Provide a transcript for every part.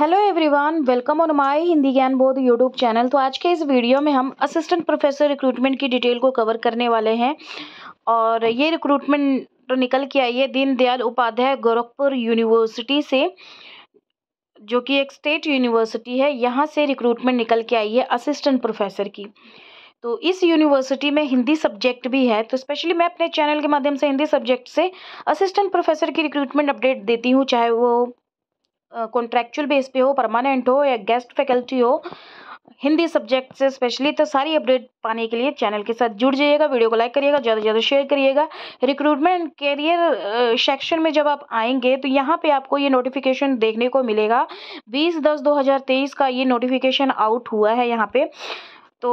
hello everyone welcome on my Hindi Gyan Bodh YouTube channel तो आज के इस वीडियो में हम असिस्टेंट प्रोफेसर रिक्रूटमेंट की डिटेल को कवर करने वाले हैं और ये रिक्रूटमेंट तो निकल के आई है दीनदयाल उपाध्याय गोरखपुर यूनिवर्सिटी से जो कि एक स्टेट यूनिवर्सिटी है यहाँ से रिक्रूटमेंट निकल के आई है असिस्टेंट प्रोफेसर की तो इस यूनिवर्सिटी में हिंदी सब्जेक्ट भी है तो स्पेशली मैं अपने चैनल के माध्यम से हिंदी सब्जेक्ट से असिस्टेंट प्रोफेसर की रिक्रूटमेंट अपडेट देती हूँ चाहे वो कॉन्ट्रेक्चुअल बेस पे हो परमानेंट हो या गेस्ट फैकल्टी हो हिंदी सब्जेक्ट से स्पेशली तो सारी अपडेट पाने के लिए चैनल के साथ जुड़ जाइएगा वीडियो को लाइक करिएगा ज़्यादा से ज़्यादा शेयर करिएगा रिक्रूटमेंट कैरियर सेक्शन में जब आप आएंगे तो यहाँ पे आपको ये नोटिफिकेशन देखने को मिलेगा 20 दस 2023 का ये नोटिफिकेशन आउट हुआ है यहाँ पे तो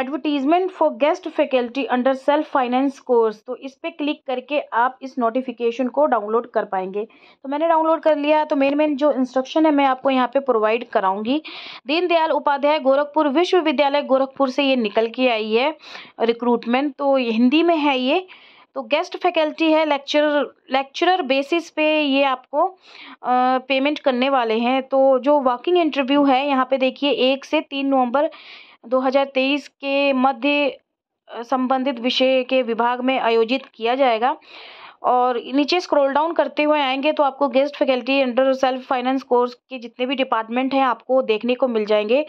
advertisement for guest faculty under self finance course तो इस पर क्लिक करके आप इस नोटिफिकेशन को डाउनलोड कर पाएंगे तो मैंने डाउनलोड कर लिया तो मेन मेन जो इंस्ट्रक्शन है मैं आपको यहाँ पे प्रोवाइड कराऊंगी दीनदयाल उपाध्याय गोरखपुर विश्वविद्यालय गोरखपुर से ये निकल के आई है रिक्रूटमेंट तो हिंदी में है ये तो गेस्ट फैकल्टी है लेक्चर लेक्चरर बेसिस पे ये आपको पेमेंट करने वाले हैं तो जो वर्किंग इंटरव्यू है यहाँ पे देखिए एक से तीन नवंबर 2023 के मध्य संबंधित विषय के विभाग में आयोजित किया जाएगा और नीचे स्क्रॉल डाउन करते हुए आएंगे तो आपको guest faculty under self finance course के जितने भी डिपार्टमेंट हैं आपको देखने को मिल जाएंगे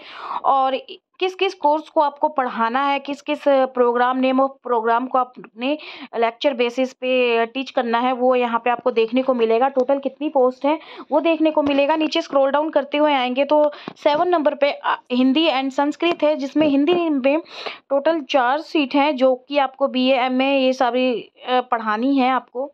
और किस किस कोर्स को आपको पढ़ाना है किस किस प्रोग्राम नेम ऑफ प्रोग्राम को आपने लेक्चर बेसिस पे टीच करना है वो यहाँ पे आपको देखने को मिलेगा टोटल कितनी पोस्ट है वो देखने को मिलेगा नीचे स्क्रॉल डाउन करते हुए आएंगे तो सेवन नंबर पे हिंदी एंड संस्कृत है जिसमें हिंदी में टोटल चार सीट हैं जो कि आपको बी ए एम ए ये सारी पढ़ानी है आपको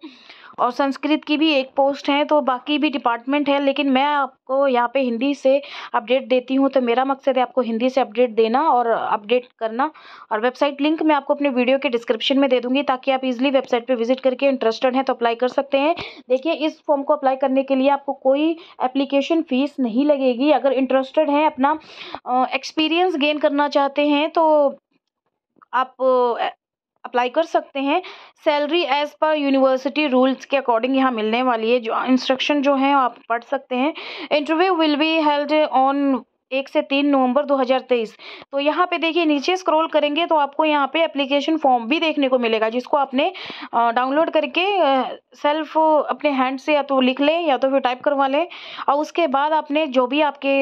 और संस्कृत की भी एक पोस्ट है तो बाकी भी डिपार्टमेंट है लेकिन मैं आपको यहाँ पे हिंदी से अपडेट देती हूँ तो मेरा मकसद है आपको हिंदी से अपडेट देना और अपडेट करना और वेबसाइट लिंक मैं आपको अपने वीडियो के डिस्क्रिप्शन में दे दूँगी ताकि आप इजिली वेबसाइट पर विजिट करके इंटरेस्टेड हैं तो अप्लाई कर सकते हैं देखिए इस फॉर्म को अप्लाई करने के लिए आपको कोई एप्लीकेशन फ़ीस नहीं लगेगी अगर इंटरेस्टेड हैं अपना एक्सपीरियंस गेन करना चाहते हैं तो आप अप्लाई कर सकते हैं salary as per university rules के अकॉर्डिंग यहाँ मिलने वाली है जो इंस्ट्रक्शन जो है आप पढ़ सकते हैं interview will be held on एक से तीन नवंबर 2023 तो यहाँ पे देखिए नीचे स्क्रॉल करेंगे तो आपको यहाँ पे एप्लीकेशन फॉर्म भी देखने को मिलेगा जिसको आपने डाउनलोड करके सेल्फ अपने हैंड से या तो लिख लें या तो फिर टाइप करवा लें और उसके बाद आपने जो भी आपके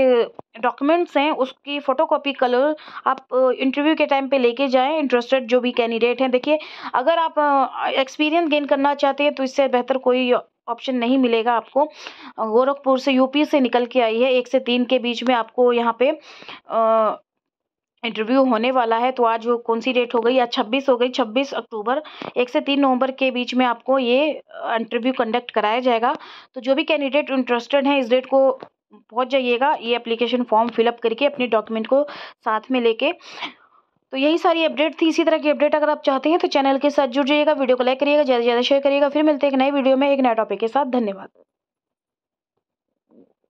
डॉक्यूमेंट्स हैं उसकी फोटोकॉपी कलर आप इंटरव्यू के टाइम पे लेके जाएं इंटरेस्टेड जो भी कैंडिडेट हैं देखिए अगर आप एक्सपीरियंस गेन करना चाहते हैं तो इससे बेहतर कोई ऑप्शन नहीं मिलेगा आपको गोरखपुर से यूपी से निकल के आई है एक से तीन के बीच में आपको यहाँ पे इंटरव्यू होने वाला है तो आज वो कौन सी डेट हो गई या छब्बीस हो गई छब्बीस अक्टूबर एक से तीन नवंबर के बीच में आपको ये इंटरव्यू कंडक्ट कराया जाएगा तो जो भी कैंडिडेट इंटरेस्टेड हैं इस डेट को पहुँच जाइएगा ये अप्लीकेशन फॉर्म फिलअप करके अपने डॉक्यूमेंट को साथ में लेके तो यही सारी अपडेट थी इसी तरह की अपडेट अगर आप चाहते हैं तो चैनल के साथ जुड़ जाइएगा वीडियो को लाइक करिएगा ज़्यादा से ज़्यादा शेयर करिएगा फिर मिलते हैं एक नए वीडियो में एक नए टॉपिक के साथ धन्यवाद